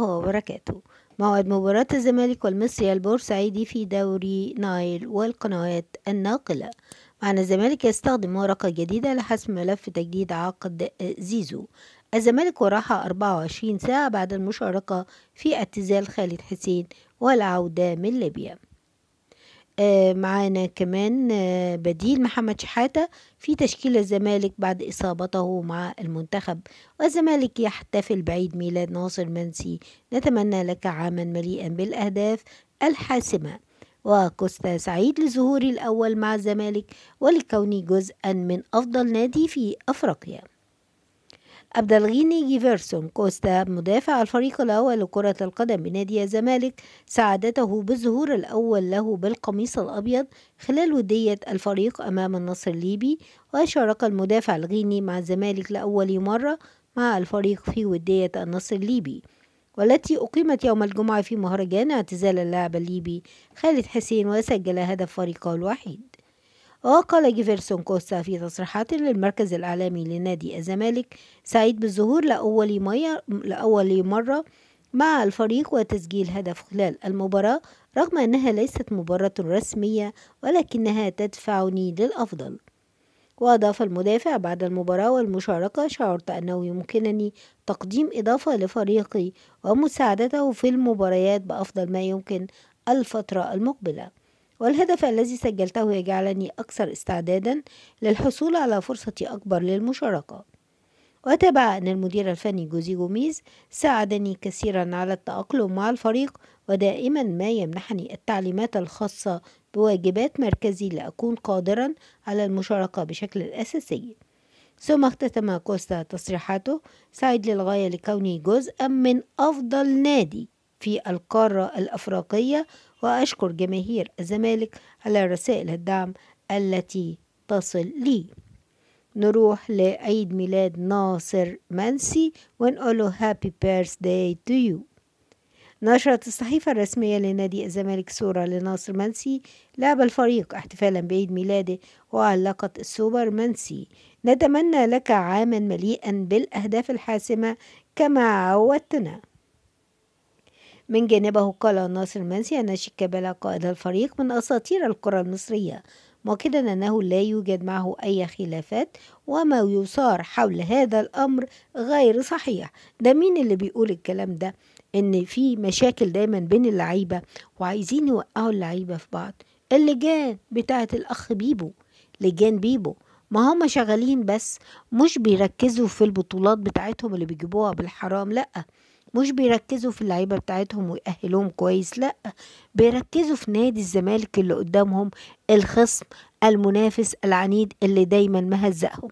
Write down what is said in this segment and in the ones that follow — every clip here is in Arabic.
وبركاته موعد مباراة الزمالك والمصري البورسعيدي في دوري نايل والقنوات الناقلة معنا الزمالك يستخدم ورقة جديدة لحسم ملف تجديد عقد زيزو الزمالك وراحة 24 ساعة بعد المشاركة في اعتزال خالد حسين والعودة من ليبيا آه، معانا كمان آه، بديل محمد شحاتة في تشكيل الزمالك بعد إصابته مع المنتخب والزمالك يحتفل بعيد ميلاد ناصر منسي نتمنى لك عاما مليئا بالأهداف الحاسمة وكوستا سعيد لظهوري الأول مع الزمالك ولكوني جزءا من أفضل نادي في أفريقيا أبدى الغيني جيفرسون كوستا مدافع الفريق الأول لكرة القدم بنادي الزمالك سعادته بالظهور الأول له بالقميص الأبيض خلال ودية الفريق أمام النصر الليبي وشارك المدافع الغيني مع الزمالك لأول مرة مع الفريق في ودية النصر الليبي والتي أقيمت يوم الجمعة في مهرجان اعتزال اللاعب الليبي خالد حسين وسجل هدف فريقه الوحيد وقال جيفرسون كوستا في تصريحات للمركز الإعلامي لنادي الزمالك سعيد بالظهور لأول, مية لأول مرة مع الفريق وتسجيل هدف خلال المباراة رغم أنها ليست مباراة رسمية ولكنها تدفعني للأفضل وأضاف المدافع بعد المباراة والمشاركة شعرت أنه يمكنني تقديم إضافة لفريقي ومساعدته في المباريات بأفضل ما يمكن الفترة المقبلة والهدف الذي سجلته يجعلني أكثر استعدادا للحصول على فرصة أكبر للمشاركة وتابع أن المدير الفني جوزي جوميز ساعدني كثيرا على التأقلم مع الفريق ودائما ما يمنحني التعليمات الخاصة بواجبات مركزي لأكون قادرا على المشاركة بشكل أساسي ثم اختتم كوستا تصريحاته سعيد للغاية لكوني جزءا من أفضل نادي في القارة الأفريقية وأشكر جماهير الزمالك على رسائل الدعم التي تصل لي نروح لعيد ميلاد ناصر منسي ونقول له هابي بيرث داي تو يو نشرت الصحيفة الرسمية لنادي الزمالك صورة لناصر منسي لعب الفريق احتفالا بعيد ميلاده وعلقت السوبر منسي نتمنى لك عاما مليئا بالأهداف الحاسمة كما عودتنا من جانبه قال ناصر منسي أن شيكابالا قائد الفريق من أساطير الكرة المصرية مؤكدا أنه لا يوجد معه أي خلافات وما يثار حول هذا الأمر غير صحيح ده مين اللي بيقول الكلام ده إن في مشاكل دايما بين اللعيبة وعايزين يوقعوا اللعيبة في بعض اللجان بتاعة الأخ بيبو لجان بيبو ما هم شغالين بس مش بيركزوا في البطولات بتاعتهم اللي بيجيبوها بالحرام لأ مش بيركزوا في اللعيبة بتاعتهم ويأهلوهم كويس لأ بيركزوا في نادي الزمالك اللي قدامهم الخصم المنافس العنيد اللي دايما مهزقهم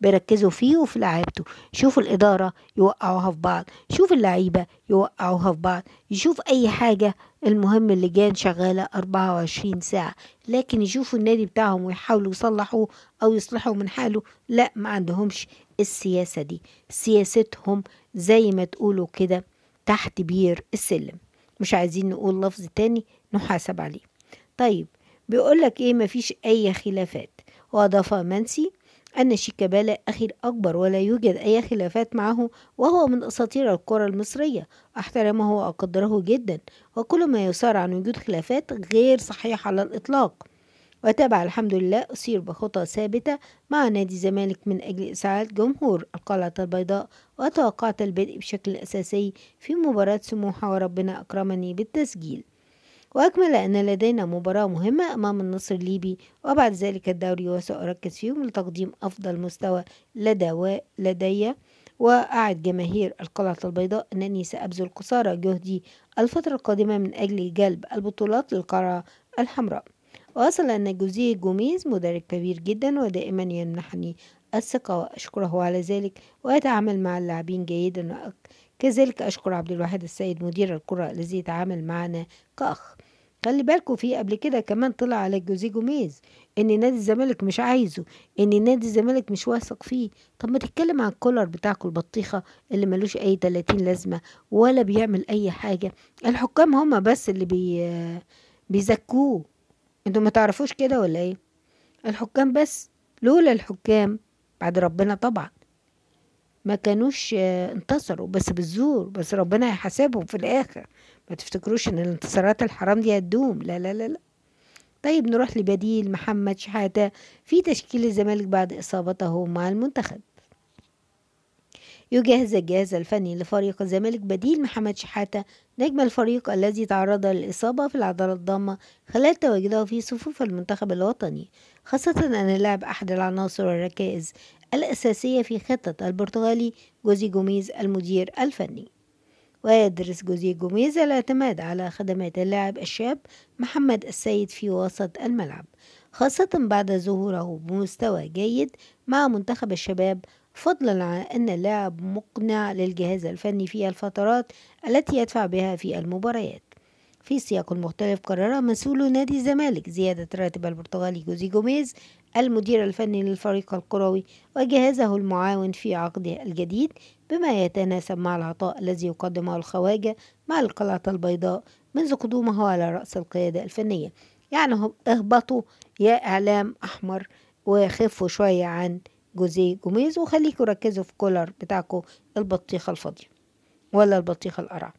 بيركزوا فيه وفي لعيبته شوفوا الإدارة يوقعوها في بعض شوف اللعيبة يوقعوها في بعض يشوف أي حاجة المهم اللجان شغالة 24 ساعة لكن يشوفوا النادي بتاعهم ويحاولوا يصلحوه أو يصلحوا من حاله لا ما عندهمش السياسة دي سياستهم زي ما تقولوا كده تحت بير السلم مش عايزين نقول لفظ تاني نحاسب عليه طيب بيقولك ايه مفيش اي خلافات واضاف منسي أن شيكابالا أخي الأكبر ولا يوجد أي خلافات معه وهو من أساطير الكرة المصرية أحترمه وأقدره جدا وكل ما يصار عن وجود خلافات غير صحيح على الإطلاق وتابع الحمد لله أصير بخطى ثابتة مع نادي الزمالك من أجل إسعاد جمهور القلعة البيضاء وتوقعت البدء بشكل أساسي في مباراة سموحة وربنا أكرمني بالتسجيل وأكمل أن لدينا مباراة مهمة أمام النصر الليبي وبعد ذلك الدوري وسأركز فيهم لتقديم أفضل مستوى لدى لدي وأعد جماهير القلعة البيضاء أنني سأبذل قصارى جهدي الفترة القادمة من أجل جلب البطولات للقلعة الحمراء وأصل أن جوزيه جوميز مدرب كبير جدا ودائما يمنحني الثقة وأشكره على ذلك ويتعامل مع اللاعبين جيدا كذلك أشكر عبد الواحد السيد مدير الكرة الذي يتعامل معنا كأخ خلي بالكوا في قبل كده كمان طلع على جوزيه جوميز ان نادي الزمالك مش عايزه ان نادي الزمالك مش واثق فيه طب ما تتكلم عن الكولر بتاعكوا البطيخه اللي ملوش اي 30 لازمه ولا بيعمل اي حاجه الحكام هما بس اللي بي بيزكوه انتوا ما تعرفوش كده ولا ايه الحكام بس لولا الحكام بعد ربنا طبعا ما كانوش آه، انتصروا بس بالزور بس ربنا هيحاسبهم في الاخر ما تفتكروش ان الانتصارات الحرام دي هتدوم لا لا لا لا طيب نروح لبديل محمد شحاتة في تشكيل الزمالك بعد إصابته مع المنتخب يجهز الجهاز الفني لفريق الزمالك بديل محمد شحاتة نجم الفريق الذي تعرض للإصابة في العضلة الضامة خلال تواجده في صفوف المنتخب الوطني خاصة أن لاعب أحد العناصر والركائز الأساسية في خطة البرتغالي جوزي جوميز المدير الفني ويدرس جوزي جوميز الاعتماد على خدمات اللاعب الشاب محمد السيد في وسط الملعب خاصة بعد ظهوره بمستوى جيد مع منتخب الشباب فضلا عن أن اللاعب مقنع للجهاز الفني في الفترات التي يدفع بها في المباريات في سياق مختلف قرر مسؤول نادي الزمالك زيادة راتب البرتغالي جوزي جوميز المدير الفني للفريق الكروي وجهازه المعاون في عقده الجديد بما يتناسب مع العطاء الذي يقدمه الخواجة مع القلعة البيضاء منذ قدومه على رأس القيادة الفنية يعني اهبطوا يا إعلام أحمر وخفوا شوية عن جوزيه جوميز وخليكوا ركزوا في كولر بتاعكوا البطيخة الفاضية ولا البطيخة القرع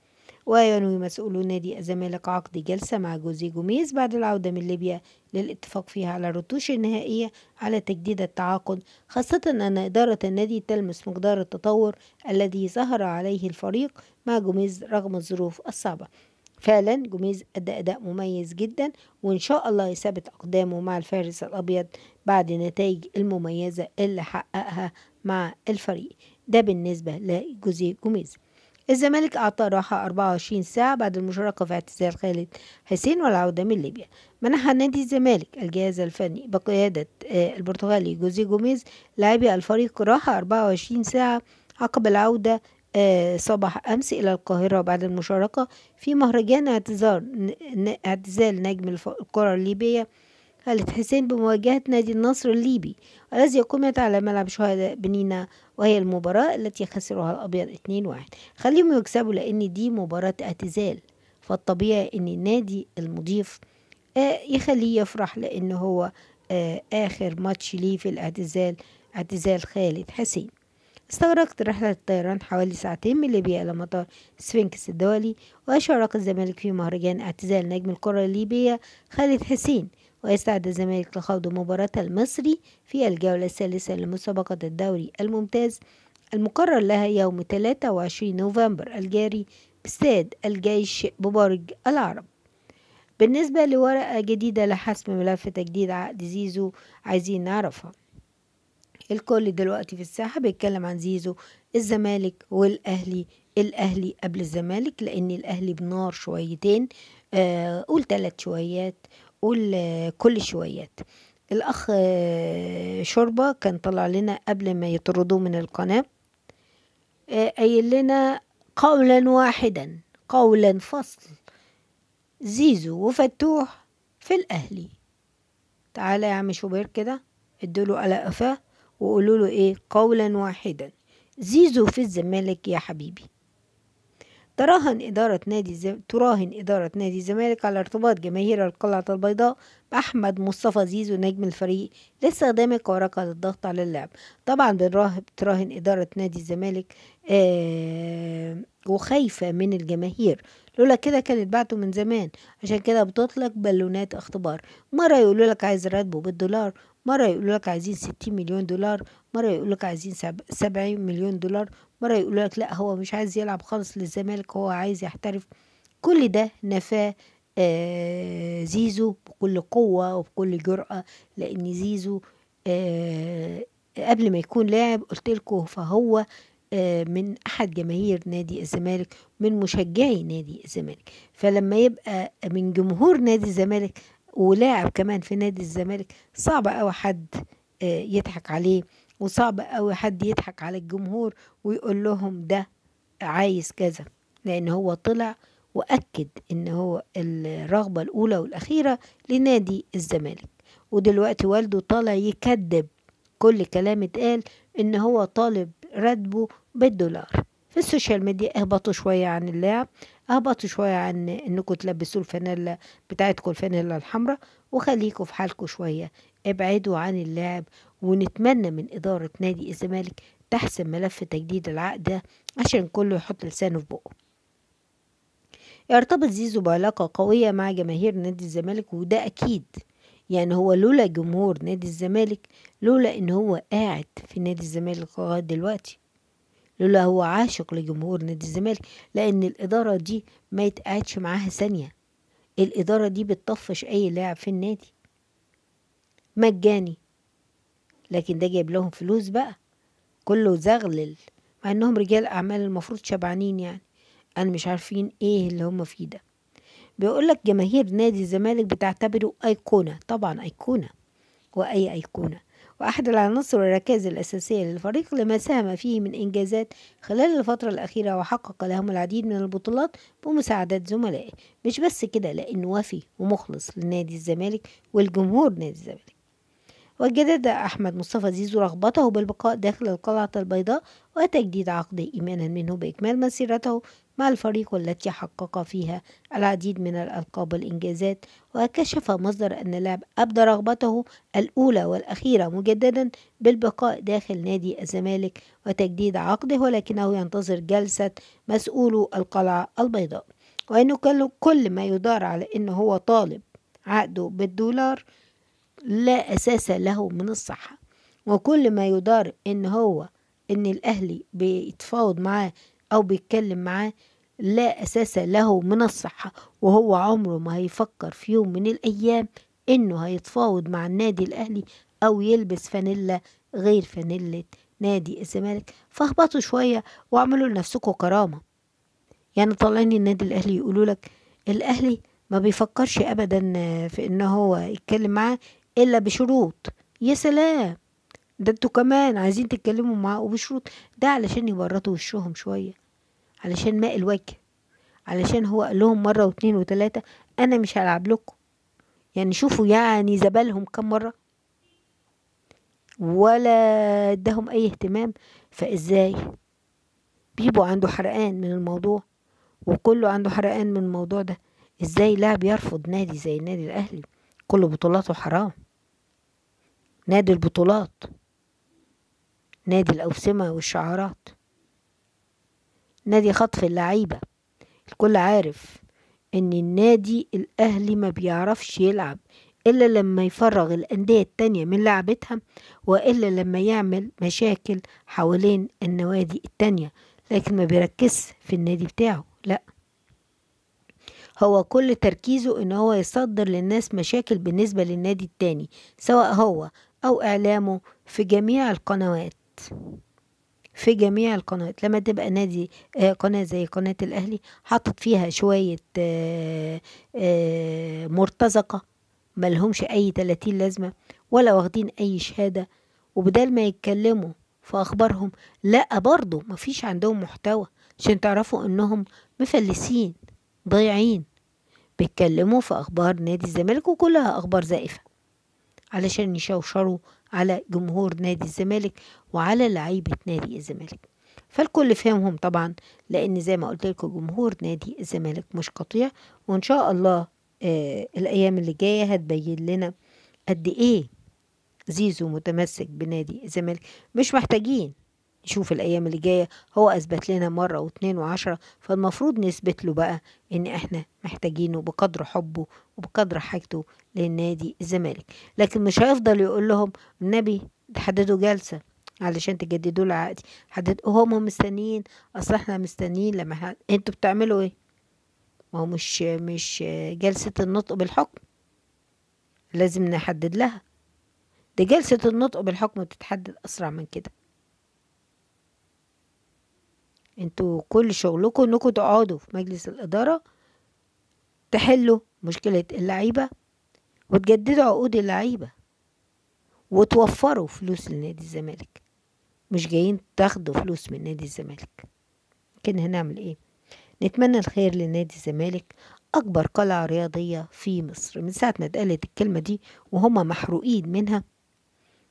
وينوي مسؤولو نادي الزمالك عقد جلسة مع جوزيه جوميز بعد العودة من ليبيا للاتفاق فيها على الرتوش النهائية على تجديد التعاقد خاصة أن إدارة النادي تلمس مقدار التطور الذي ظهر عليه الفريق مع جوميز رغم الظروف الصعبة فعلا جوميز أدى أداء مميز جدا وإن شاء الله يثبت أقدامه مع الفارس الأبيض بعد النتائج المميزة اللي حققها مع الفريق ده بالنسبة لجوزيه جوميز الزمالك أعطى راحة 24 ساعة بعد المشاركة في اعتزال خالد حسين والعودة من ليبيا منح نادي الزمالك الجهاز الفني بقيادة آه، البرتغالي جوزيه جوميز لاعبي الفريق راحة 24 ساعة عقب العودة آه، صباح أمس إلى القاهرة بعد المشاركة في مهرجان اعتذار اعتزال نجم الكرة الليبية خالد حسين بمواجهة نادي النصر الليبي الذي قمت على ملعب شهداء بنينا وهي المباراة التي خسرها الأبيض 2-1 خليهم يكسبوا لأن دي مباراة اعتزال فالطبيعي أن النادي المضيف آه، يخليه يفرح لأن هو آه، آخر ماتش ليه في الاعتزال اعتزال خالد حسين استغرقت رحلة الطيران حوالي ساعتين من ليبيا إلى مطار سفنكس الدولي وأشارك الزمالك في مهرجان اعتزال نجم الكرة الليبية خالد حسين ويستعد الزمالك لخوض مباراة المصري في الجولة الثالثة لمسابقة الدوري الممتاز المقرر لها يوم 23 نوفمبر الجاري بستاد الجيش ببرج العرب بالنسبة لورقة جديدة لحسم ملف تجديد عقد زيزو عايزين نعرفها الكل دلوقتي في الساحة بيتكلم عن زيزو الزمالك والأهلي الأهلي قبل الزمالك لأن الأهلي بنار شويتين آه قول ثلاث شويات قول آه كل شويات الأخ آه شوربة كان طلع لنا قبل ما يطردوه من القناة آه، قايل لنا قولا واحدا قولا فصل زيزو وفتوح في الأهلي تعالى يا عم شوبير كده ادوله على قفاه وقولوا له ايه قولا واحدا زيزو في الزمالك يا حبيبي تراهن إدارة نادي زم... تراهن إدارة نادي الزمالك على ارتباط جماهير القلعة البيضاء بأحمد مصطفى زيزو نجم الفريق لاستخدام الكواركة للضغط على اللعب طبعا بنراهب تراهن إدارة نادي الزمالك آه وخايفة من الجماهير لولا كده كانت بعته من زمان عشان كده بتطلق بالونات اختبار مرة يقولوا لك عايز راتبه بالدولار مرة يقول لك عايزين 60 مليون دولار مرة يقول لك عايزين 70 مليون دولار مرة يقول لك لا هو مش عايز يلعب خالص للزمالك هو عايز يحترف كل ده نفاه زيزو بكل قوة وبكل جرأة لأن زيزو قبل ما يكون لاعب قلت لكم فهو من أحد جماهير نادي الزمالك من مشجعي نادي الزمالك فلما يبقى من جمهور نادي الزمالك ولاعب كمان في نادي الزمالك صعب قوي حد آه، يضحك عليه وصعب قوي حد يضحك على الجمهور ويقول لهم ده عايز كذا لان هو طلع واكد ان هو الرغبه الاولى والاخيره لنادي الزمالك ودلوقتي والده طالع يكذب كل كلام اتقال ان هو طالب راتبه بالدولار في السوشيال ميديا اهبطوا شويه عن اللاعب اهبطوا شويه عن انكم تلبسوا الفانيلا بتاعتكم الفانيلا الحمراء وخليكم في حالكم شويه ابعدوا عن اللعب ونتمنى من اداره نادي الزمالك تحسم ملف تجديد العقد ده عشان كله يحط لسانه في بقه ارتبط زيزو بعلاقة قوية مع جماهير نادي الزمالك وده أكيد يعني هو لولا جمهور نادي الزمالك لولا إن هو قاعد في نادي الزمالك لغاية دلوقتي لولا هو عاشق لجمهور نادي الزمالك لأن الإدارة دي ما يتقعدش معاها ثانية الإدارة دي بتطفش أي لاعب في النادي مجاني لكن ده جايب لهم فلوس بقى كله زغلل مع انهم رجال اعمال المفروض شبعانين يعني انا مش عارفين ايه اللي هم فيه ده بيقولك جماهير نادي الزمالك بتعتبره ايقونه طبعا ايقونه واي ايقونه وأحد العناصر الركائز الأساسية للفريق لما ساهم فيه من إنجازات خلال الفترة الأخيرة وحقق لهم العديد من البطولات بمساعدة زملائه مش بس كده لأنه وفي ومخلص لنادي الزمالك والجمهور نادي الزمالك وجدد أحمد مصطفى زيزو رغبته بالبقاء داخل القلعة البيضاء وتجديد عقده إيمانا منه بإكمال مسيرته مع الفريق والتي حقق فيها العديد من الألقاب والإنجازات وكشف مصدر أن لاعب أبدى رغبته الأولى والأخيرة مجددا بالبقاء داخل نادي الزمالك وتجديد عقده ولكنه ينتظر جلسة مسؤولو القلعة البيضاء وأنه كل ما يدار على أنه هو طالب عقده بالدولار لا أساس له من الصحة وكل ما يدار أن هو أن الأهلي بيتفاوض معاه أو بيتكلم معاه لا أساس له من الصحة وهو عمره ما هيفكر في يوم من الأيام إنه هيتفاوض مع النادي الأهلي أو يلبس فانيلا غير فانيلة نادي الزمالك فاهبطوا شوية واعملوا لنفسكم كرامة يعني طالعين النادي الأهلي يقولوا لك الأهلي ما بيفكرش أبدا في إن هو يتكلم معاه إلا بشروط يا سلام ده انتوا كمان عايزين تتكلموا معاه وبشروط ده علشان يبرطوا وشهم شويه علشان ماء الوجه علشان هو قال لهم مره واتنين وتلاته انا مش هلعب لكم يعني شوفوا يعني زبالهم كم مره ولا اداهم اي اهتمام فازاي بيبو عنده حرقان من الموضوع وكله عنده حرقان من الموضوع ده ازاي لاعب يرفض نادي زي النادي الاهلي كل بطولاته حرام نادي البطولات نادي الاوسمه والشعارات نادي خطف اللعيبة الكل عارف ان النادي الاهلي ما بيعرفش يلعب الا لما يفرغ الاندية التانية من لعبتها والا لما يعمل مشاكل حوالين النوادي التانية لكن ما بيركز في النادي بتاعه لا هو كل تركيزه ان هو يصدر للناس مشاكل بالنسبة للنادي التاني سواء هو او اعلامه في جميع القنوات في جميع القنوات لما تبقى نادي آه، قناة زي قناة الأهلي حاطط فيها شوية آه، آه، مرتزقة ملهمش أي 30 لازمة ولا واخدين أي شهادة وبدال ما يتكلموا في أخبارهم لأ برضه مفيش عندهم محتوى عشان تعرفوا إنهم مفلسين ضيعين بيتكلموا في أخبار نادي الزمالك وكلها أخبار زائفة علشان يشوشروا على جمهور نادي الزمالك وعلى لعيبة نادي الزمالك فالكل فهمهم طبعا لأن زي ما قلت لكم جمهور نادي الزمالك مش قطيع وإن شاء الله آه الأيام اللي جاية هتبين لنا قد إيه زيزو متمسك بنادي الزمالك مش محتاجين نشوف الايام اللي جايه هو اثبت لنا مره واتنين وعشره فالمفروض نثبت له بقى ان احنا محتاجينه بقدر حبه وبقدر حاجته للنادي الزمالك لكن مش هيفضل يقول لهم النبي تحددوا جلسه علشان تجددوا له عقدي حدد هم مستنيين اصل احنا مستنيين لما ح... انتوا بتعملوا ايه ما هو مش مش جلسه النطق بالحكم لازم نحدد لها دي جلسه النطق بالحكم بتتحدد اسرع من كده انتوا كل شغلكم انكم تقعدوا في مجلس الاداره تحلوا مشكله اللعيبه وتجددوا عقود اللعيبه وتوفروا فلوس لنادي الزمالك مش جايين تاخدوا فلوس من نادي الزمالك لكن هنعمل ايه نتمنى الخير لنادي الزمالك اكبر قلعه رياضيه في مصر من ساعه ما اتقالت الكلمه دي وهم محروقين منها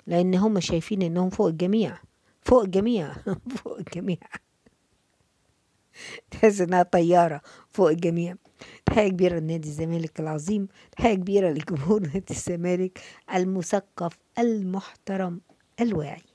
لان هم شايفين انهم فوق الجميع فوق الجميع فوق الجميع تحس انها طياره فوق الجميع تحية كبيرة لنادي الزمالك العظيم تحية كبيرة لجمهور نادي الزمالك المثقف المحترم الواعي